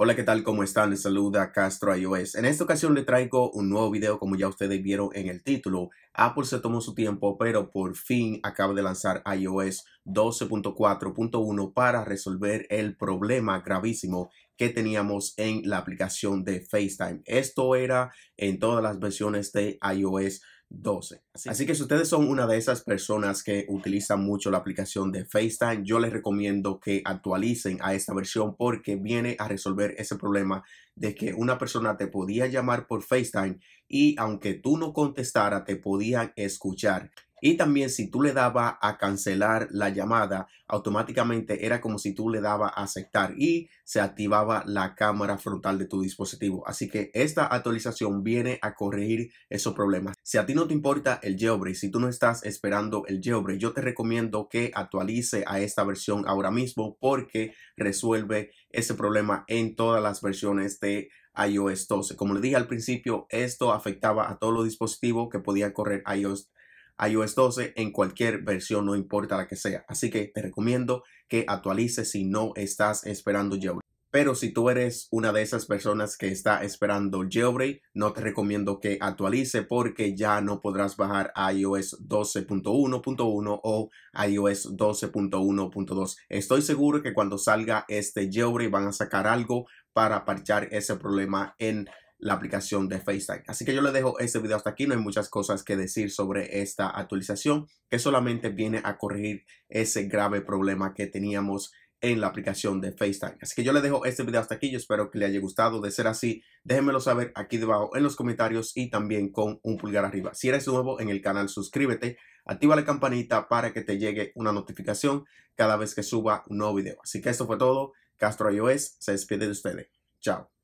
Hola, ¿qué tal? ¿Cómo están? Les saluda Castro iOS. En esta ocasión le traigo un nuevo video, como ya ustedes vieron en el título. Apple se tomó su tiempo, pero por fin acaba de lanzar iOS 12.4.1 para resolver el problema gravísimo que teníamos en la aplicación de FaceTime. Esto era en todas las versiones de iOS 12. Así que si ustedes son una de esas personas que utilizan mucho la aplicación de FaceTime, yo les recomiendo que actualicen a esta versión porque viene a resolver ese problema de que una persona te podía llamar por FaceTime y aunque tú no contestara, te podían escuchar. Y también si tú le dabas a cancelar la llamada, automáticamente era como si tú le dabas a aceptar y se activaba la cámara frontal de tu dispositivo. Así que esta actualización viene a corregir esos problemas. Si a ti no te importa el jailbreak, si tú no estás esperando el jailbreak, yo te recomiendo que actualice a esta versión ahora mismo porque resuelve ese problema en todas las versiones de iOS 12. Como le dije al principio, esto afectaba a todos los dispositivos que podían correr iOS iOS 12 en cualquier versión, no importa la que sea. Así que te recomiendo que actualices si no estás esperando jailbreak. Pero si tú eres una de esas personas que está esperando jailbreak, no te recomiendo que actualice porque ya no podrás bajar iOS 12.1.1 o iOS 12.1.2. Estoy seguro que cuando salga este jailbreak van a sacar algo para parchar ese problema en la aplicación de FaceTime. Así que yo le dejo este video hasta aquí. No hay muchas cosas que decir sobre esta actualización que solamente viene a corregir ese grave problema que teníamos en la aplicación de FaceTime. Así que yo le dejo este video hasta aquí. Yo espero que le haya gustado. De ser así, déjenmelo saber aquí debajo en los comentarios y también con un pulgar arriba. Si eres nuevo en el canal, suscríbete, activa la campanita para que te llegue una notificación cada vez que suba un nuevo video. Así que esto fue todo. Castro iOS se despide de ustedes. Chao.